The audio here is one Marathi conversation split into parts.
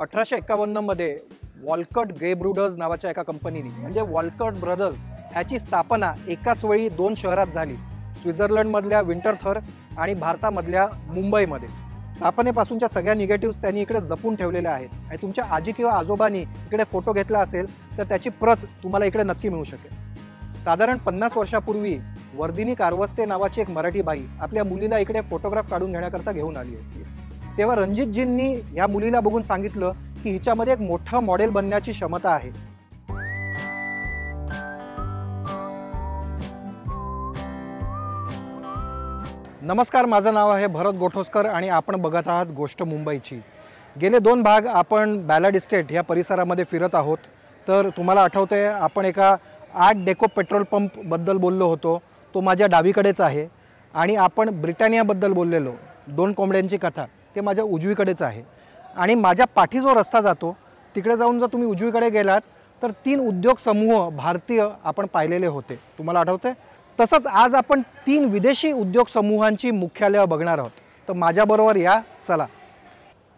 अठराशे एकावन्नमध्ये वॉलकट ग्रे ब्रुडर्स नावाच्या एका कंपनीने म्हणजे वॉलकट ब्रदर्स ह्याची स्थापना एकाच वेळी दोन शहरात झाली स्वित्झर्लंडमधल्या विंटरथर आणि भारतामधल्या मुंबईमध्ये स्थापनेपासूनच्या सगळ्या निगेटिव्ह त्यांनी इकडे जपून ठेवलेल्या आहेत आणि तुमच्या आजी किंवा आजोबांनी इकडे फोटो घेतला असेल तर त्याची प्रत तुम्हाला इकडे नक्की मिळू शकेल साधारण पन्नास वर्षापूर्वी वर्दिनी कारवस्ते नावाची एक मराठी बाई आपल्या मुलीला इकडे फोटोग्राफ काढून घेण्याकरता घेऊन आली होती तेव्हा रणजितजींनी ह्या मुलीला बघून सांगितलं की हिच्यामध्ये एक मोठं मॉडेल बनण्याची क्षमता आहे नमस्कार माझं नाव आहे भरत गोठोसकर आणि आपण बघत आहात गोष्ट मुंबईची गेले दोन भाग आपण बॅलाड इस्टेट या परिसरामध्ये फिरत आहोत तर तुम्हाला आठवतं आहे आपण एका आठ डेको पेट्रोल पंपबद्दल बोललो होतो तो माझ्या डावीकडेच आहे आणि आपण ब्रिटानियाबद्दल बोललेलो दोन कोंबड्यांची कथा ते माझ्या उजवीकडेच आहे आणि माझ्या पाठी जो रस्ता जातो तिकडे जाऊन जर तुम्ही उजवीकडे गेलात तर तीन उद्योग समूह भारतीय आपण पाहिलेले होते तुम्हाला आठवते तसंच आज आपण तीन विदेशी उद्योग समूहांची मुख्यालयं बघणार आहोत तर माझ्याबरोबर या चला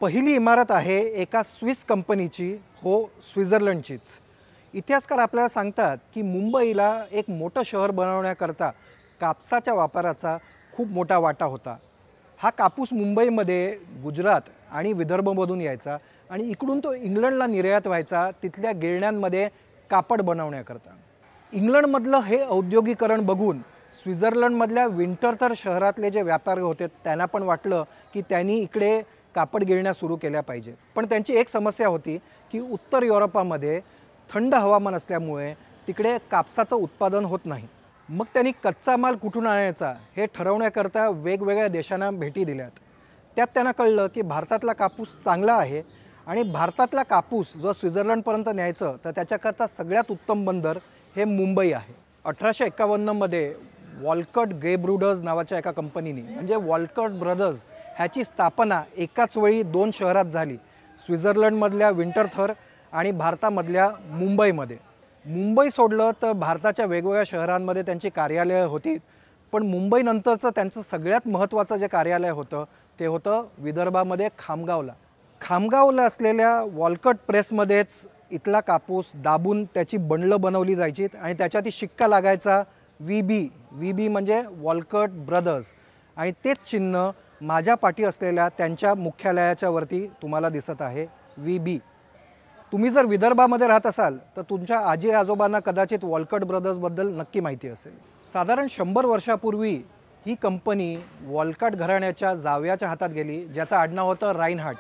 पहिली इमारत आहे एका स्विस कंपनीची हो स्वित्झर्लंडचीच इतिहासकार आपल्याला सांगतात की मुंबईला एक मोठं शहर बनवण्याकरता कापसाच्या वापराचा खूप मोठा वाटा होता हा कापूस मुंबईमध्ये गुजरात आणि विदर्भमधून यायचा आणि इकडून तो इंग्लंडला निर्यात व्हायचा तिथल्या गिरण्यांमध्ये कापड बनवण्याकरता इंग्लंडमधलं हे औद्योगिकरण बघून स्वित्झर्लंडमधल्या विंटरथर शहरातले जे व्यापारी होते त्यांना पण वाटलं की त्यांनी इकडे कापड गिरण्या सुरू केल्या पाहिजे पण त्यांची एक समस्या होती की उत्तर युरोपामध्ये थंड हवामान असल्यामुळे तिकडे कापसाचं उत्पादन होत नाही मग त्यांनी कच्चा माल कुठून आणायचा हे ठरवण्याकरता वेगवेगळ्या देशांना भेटी दिल्यात त्यात त्यांना कळलं की भारतातला कापूस चांगला आहे आणि भारतातला कापूस जो स्वित्झर्लंडपर्यंत न्यायचं तर त्याच्याकरता सगळ्यात उत्तम बंदर हे मुंबई आहे अठराशे एक्कावन्नमध्ये वॉलकट ग्रे ब्रुडर्स नावाच्या एका कंपनीने म्हणजे वॉलकट ब्रदर्स ह्याची स्थापना एकाच वेळी दोन शहरात झाली स्वित्झर्लंडमधल्या विंटरथर आणि भारतामधल्या मुंबईमध्ये मुंबई सोडलं तर भारताच्या वेगवेगळ्या शहरांमध्ये त्यांची कार्यालयं होती पण मुंबईनंतरचं त्यांचं सगळ्यात महत्त्वाचं जे कार्यालय होतं ते होतं विदर्भामध्ये खामगावला खामगावला असलेल्या वॉलकट प्रेसमध्येच इथला कापूस दाबून त्याची बंडलं बनवली जायची आणि त्याच्या ती शिक्का लागायचा व्ही बी व्ही बी म्हणजे वॉलकट ब्रदर्स आणि तेच चिन्ह माझ्या पाठी असलेल्या त्यांच्या मुख्यालयाच्या वरती तुम्हाला दिसत आहे व्ही बी तुम्ही जर विदर्भामध्ये राहत असाल तर तुमच्या आजी आजोबांना कदाचित वॉलकट ब्रदर्सबद्दल नक्की माहिती असेल साधारण शंभर वर्षापूर्वी ही कंपनी वॉलकट घराण्याच्या जाव्याच्या हातात गेली ज्याचं आडनाव होतं राईनहाट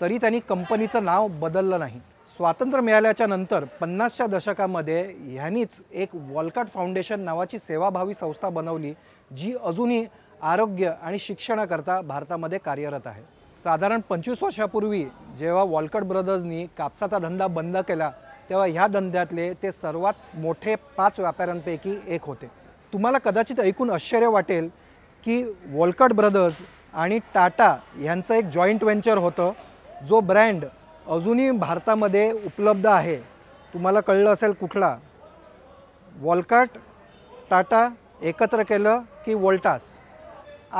तरी त्यांनी कंपनीचं नाव बदललं नाही स्वातंत्र्य मिळाल्याच्या नंतर पन्नासच्या दशकामध्ये ह्यांनीच एक वॉलकट फाउंडेशन नावाची सेवाभावी संस्था बनवली जी अजूनही आरोग्य आणि शिक्षणाकरता भारतामध्ये कार्यरत आहे साधारण पंचवीस वर्षापूर्वी जेव्हा वॉलकट ब्रदर्सनी कापसाचा धंदा बंद केला तेव्हा ह्या धंद्यातले ते सर्वात मोठे पाच व्यापाऱ्यांपैकी एक होते तुम्हाला कदाचित ऐकून आश्चर्य वाटेल की वॉलकट ब्रदर्स आणि टाटा यांचं एक जॉईंट व्हेंचर होतं जो ब्रँड अजूनही भारतामध्ये उपलब्ध आहे तुम्हाला कळलं असेल कुठला वॉलकट टाटा एकत्र केलं की वोल्टास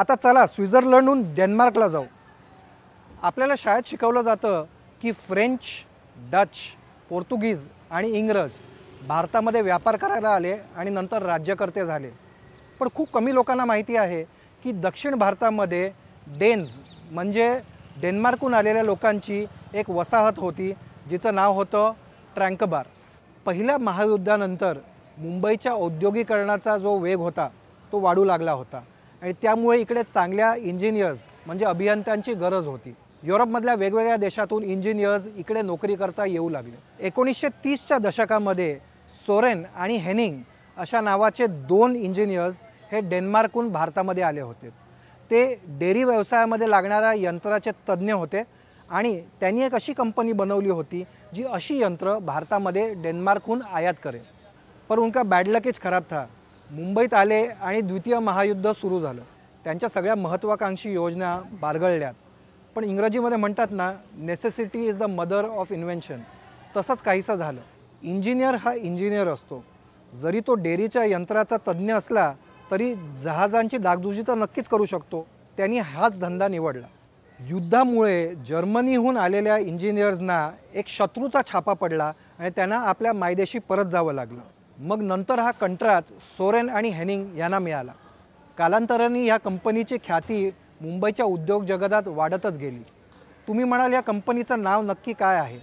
आता चला स्वित्झर्लंडहून डेन्मार्कला जाऊ आपल्याला शाळेत शिकवलं जातं की फ्रेंच डच पोर्तुगीज आणि इंग्रज भारतामध्ये व्यापार करायला आले आणि नंतर राज्यकर्ते झाले पण खूप कमी लोकांना माहिती आहे की दक्षिण भारतामध्ये डेन्स म्हणजे डेन्मार्कहून आलेल्या लोकांची एक वसाहत होती जिचं नाव होतं ट्रँकबार पहिल्या महायुद्धानंतर मुंबईच्या औद्योगिकरणाचा जो वेग होता तो वाढू लागला होता आणि त्यामुळे इकडे चांगल्या इंजिनियर्स म्हणजे अभियंत्यांची गरज होती युरोपमधल्या वेगवेगळ्या देशातून इंजिनियर्स इकडे नोकरी करता येऊ लागले एकोणीसशे तीसच्या दशकामध्ये सोरेन आणि हेनिंग अशा नावाचे दोन इंजिनियर्स हे डेन्मार्कहून भारतामध्ये आले होते ते डेअरी व्यवसायामध्ये लागणाऱ्या यंत्राचे तज्ज्ञ होते आणि त्यांनी एक अशी कंपनी बनवली होती जी अशी यंत्र भारतामध्ये डेन्मार्कहून आयात करे पर उनका बॅडलकेच खराब था मुंबईत आले आणि द्वितीय महायुद्ध सुरू झालं त्यांच्या सगळ्या महत्त्वाकांक्षी योजना बारगळल्यात पण इंग्रजीमध्ये म्हणतात ना necessity is the mother of invention तसंच काहीसा झालं इंजिनियर हा इंजिनियर असतो जरी तो डेअरीच्या यंत्राचा तज्ज्ञ असला तरी जहाजांची डागदुजी तर नक्कीच करू शकतो त्यांनी हाच धंदा निवडला युद्धामुळे जर्मनीहून आलेल्या इंजिनियर्सना एक शत्रूचा छापा पडला आणि त्यांना आपल्या मायदेशी परत जावं लागलं मग नंतर हा कंत्राट सोरेन आणि हेनिंग यांना मिळाला कालांतराने या कंपनीची ख्याती मुंबईच्या उद्योग जगतात वाढतच गेली तुम्ही म्हणाल या कंपनीचं नाव नक्की काय आहे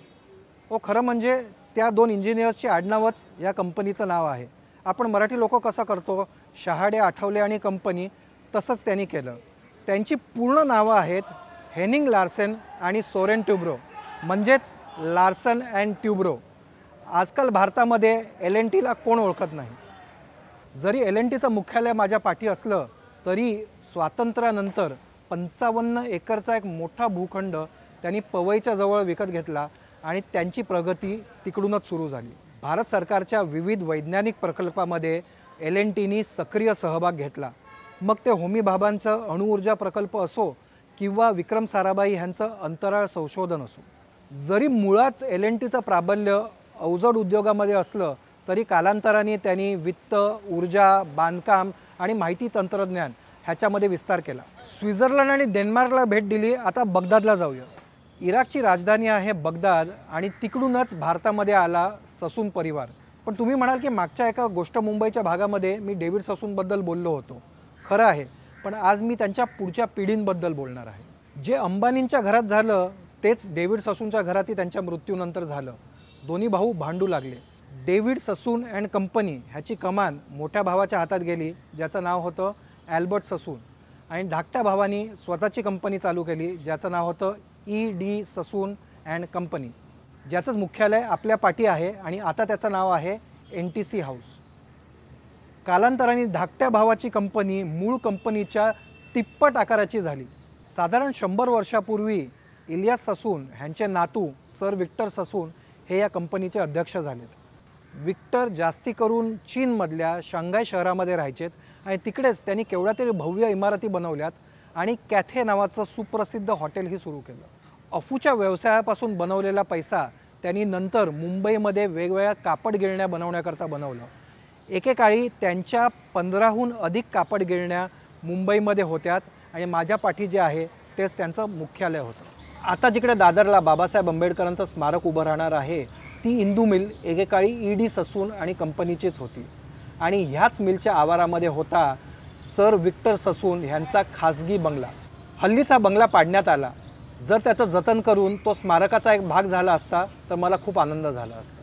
ओ खरं म्हणजे त्या दोन इंजिनियर्सची आडनावच या कंपनीचं नाव आहे आपण मराठी लोक कसं करतो शहाडे आठवले आणि कंपनी तसंच त्यांनी केलं त्यांची पूर्ण नावं आहेत हेनिंग लार्सन आणि सोरेन ट्युब्रो म्हणजेच लार्सन अँड ट्युब्रो आजकाल भारतामध्ये एल एन टीला कोण ओळखत नाही जरी एल एन टीचं मुख्यालय माझ्या पाठी असलं तरी स्वातंत्र्यानंतर पंचावन्न एकरचा एक मोठा भूखंड त्यांनी पवईच्या जवळ विकत घेतला आणि त्यांची प्रगती तिकडूनच सुरू झाली भारत सरकारच्या विविध वैज्ञानिक प्रकल्पामध्ये एल एन टीनी सक्रिय सहभाग घेतला मग ते होमी बाबांचं अणुऊर्जा प्रकल्प असो किंवा विक्रम साराभाई ह्यांचं अंतराळ संशोधन असो जरी मुळात एल एन टीचं प्राबल्य अवजड उद्योगामध्ये असलं तरी कालांतराने त्यांनी वित्त ऊर्जा बांधकाम आणि माहिती तंत्रज्ञान ह्याच्यामध्ये विस्तार केला स्वित्झर्लंड आणि डेन्मार्कला भेट दिली आता बगदादला जाऊया इराकची राजधानी आहे बगदाद आणि तिकडूनच भारतामध्ये आला ससून परिवार पण तुम्ही म्हणाल की मागच्या एका गोष्ट मुंबईच्या भागामध्ये मी डेव्हिड ससूनबद्दल बोललो होतो खरं आहे पण आज मी त्यांच्या पुढच्या पिढींबद्दल बोलणार आहे जे अंबानींच्या घरात झालं तेच डेव्हिड ससूनच्या घरातही त्यांच्या मृत्यूनंतर झालं दोन्ही भाऊ भांडू लागले डेव्हिड ससून अँड कंपनी ह्याची कमान मोठ्या भावाच्या हातात गेली ज्याचं नाव होतं ॲल्बर्ट ससून आणि धाकट्या भावानी स्वतःची कंपनी चालू केली ज्याचं नाव होतं E D Sassoon and company ज्याचंच मुख्यालय आपल्या पाठी आहे आणि आता त्याचं नाव आहे एन टी सी हाऊस कालांतराने धाकट्या भावाची कंपनी मूळ कंपनीच्या तिप्पट आकाराची झाली साधारण शंभर वर्षापूर्वी इलियास ससून ह्यांचे नातू सर विक्टर ससून हे या कंपनीचे अध्यक्ष झालेत विक्टर जास्ती करून चीनमधल्या शांघाय शहरामध्ये राहायचेत आणि तिकडेच त्यांनी केवढ्या तरी भव्य इमारती बनवल्यात आणि कॅथे नावाचं सुप्रसिद्ध हॉटेलही सुरू केलं अफूच्या व्यवसायापासून बनवलेला पैसा त्यांनी नंतर मुंबईमध्ये वेगवेगळ्या कापड गिरण्या बनवण्याकरता बनवलं एकेकाळी त्यांच्या पंधराहून अधिक कापड गिरण्या मुंबईमध्ये होत्यात आणि माझ्या पाठी जे आहे तेच त्यांचं मुख्यालय होतं आता जिकडे दादरला बाबासाहेब आंबेडकरांचं स्मारक उभं राहणार आहे ती इंदू मिल एकेकाळी ई डी ससून आणि कंपनीचीच होती आणि ह्याच मिलच्या आवारामध्ये होता सर विक्टर ससून ह्यांचा खासगी बंगला हल्लीचा बंगला पाडण्यात आला जर त्याचं जतन करून तो स्मारकाचा एक भाग झाला असता तर मला खूप आनंद झाला असता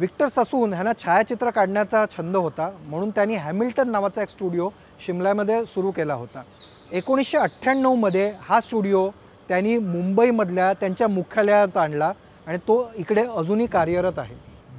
विक्टर ससून ह्यांना छायाचित्र काढण्याचा छंद होता म्हणून त्यांनी हॅमिल्टन नावाचा एक स्टुडिओ शिमल्यामध्ये सुरू केला होता एकोणीसशे अठ्ठ्याण्णवमध्ये हा स्टुडिओ त्यांनी मुंबईमधल्या त्यांच्या मुख्यालयात आणला आणि तो इकडे अजूनही कार्यरत आहे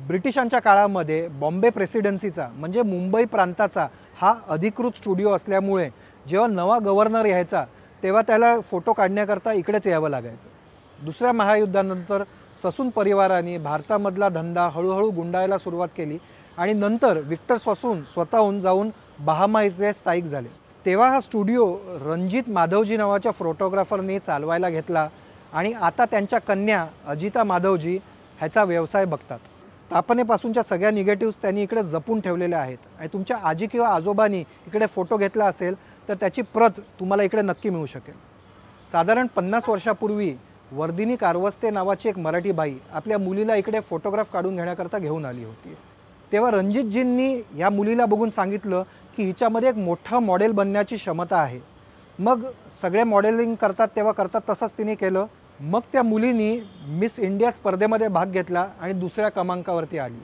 ब्रिटिशांच्या काळामध्ये बॉम्बे प्रेसिडेन्सीचा म्हणजे मुंबई प्रांताचा हा अधिकृत स्टुडिओ असल्यामुळे जेव्हा नवा गव्हर्नर यायचा तेव्हा त्याला फोटो काढण्याकरता इकडेच यावं लागायचं दुसऱ्या महायुद्धानंतर ससून परिवाराने भारतामधला धंदा हळूहळू गुंडायला सुरुवात केली आणि नंतर विक्टर ससून स्वतःहून जाऊन बहामा इथे स्थायिक झाले तेव्हा हा स्टुडिओ रणजित माधवजी नावाच्या फोटोग्राफरने चालवायला घेतला आणि आता त्यांच्या कन्या अजिता माधवजी ह्याचा व्यवसाय बघतात स्थापनेपासूनच्या सगळ्या निगेटिव्स त्यांनी इकडे जपून ठेवलेल्या आहेत आणि तुमच्या आजी किंवा आजोबांनी इकडे फोटो घेतला असेल तर त्याची प्रत तुम्हाला इकडे नक्की मिळू शकेल साधारण पन्नास वर्षापूर्वी वर्दिनी कारवस्ते नावाची एक मराठी बाई आपल्या मुलीला इकडे फोटोग्राफ काढून घेण्याकरता घेऊन आली होती तेव्हा रणजितजींनी या मुलीला बघून सांगितलं की हिच्यामध्ये एक मोठं मॉडेल बनण्याची क्षमता आहे मग सगळे मॉडेलिंग करतात तेव्हा करतात तसंच तिने केलं मग त्या मुलीनी मिस इंडिया स्पर्धेमध्ये भाग घेतला आणि दुसऱ्या क्रमांकावरती आली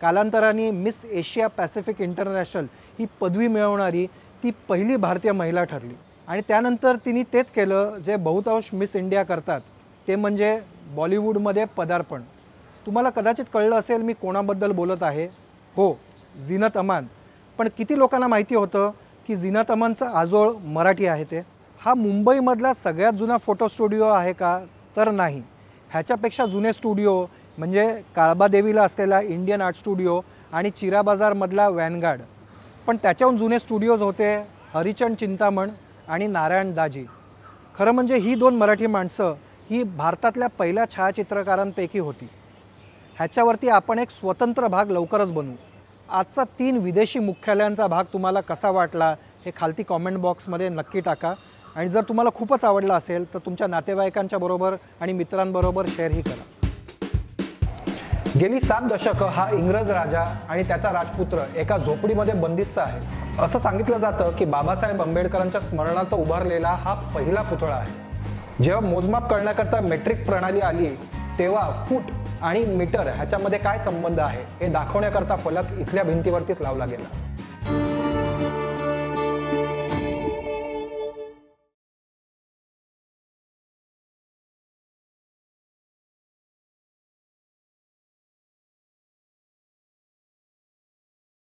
कालांतराने मिस एशिया पॅसिफिक इंटरनॅशनल ही पदवी मिळवणारी ती पहिली भारतीय महिला ठरली आणि त्यानंतर तिने तेच केलं जे बहुतांश मिस इंडिया करतात ते म्हणजे बॉलिवूडमध्ये पदार्पण तुम्हाला कदाचित कळलं असेल मी कोणाबद्दल बोलत आहे हो झीनत अमान पण किती लोकांना माहिती होतं की जिना तमनचा आजोळ मराठी आहे ते हा मुंबईमधला सगळ्यात जुना फोटो स्टुडिओ आहे का तर नाही ह्याच्यापेक्षा जुने स्टुडिओ म्हणजे काळबादेवीला असलेला इंडियन आर्ट स्टुडिओ आणि चिरा बाजारमधला वॅनगार्ड पण त्याच्याहून जुने स्टुडिओज होते हरिचंद चिंतामण आणि नारायण दाजी खरं म्हणजे ही दोन मराठी माणसं ही भारतातल्या पहिल्या छायाचित्रकारांपैकी होती ह्याच्यावरती आपण एक स्वतंत्र भाग लवकरच बनवू आजचा तीन विदेशी मुख्यालयांचा भाग तुम्हाला कसा वाटला हे खालती कॉमेंट बॉक्समध्ये नक्की टाका आणि जर तुम्हाला खूपच आवडला असेल तर तुमच्या नातेवाईकांच्या बरोबर आणि मित्रांबरोबर शेअरही करा गेली सात दशकं हा इंग्रज राजा आणि त्याचा राजपुत्र एका झोपडीमध्ये बंदिस्त आहे असं सांगितलं जातं की बाबासाहेब आंबेडकरांच्या स्मरणार्थ उभारलेला हा पहिला पुतळा आहे जेव्हा मोजमाप करण्याकरता मेट्रिक प्रणाली आली तेव्हा फूट आणि मीटर ह्याच्यामध्ये काय संबंध आहे हे दाखवण्याकरता फलक इथल्या भिंतीवरतीच लावला गेला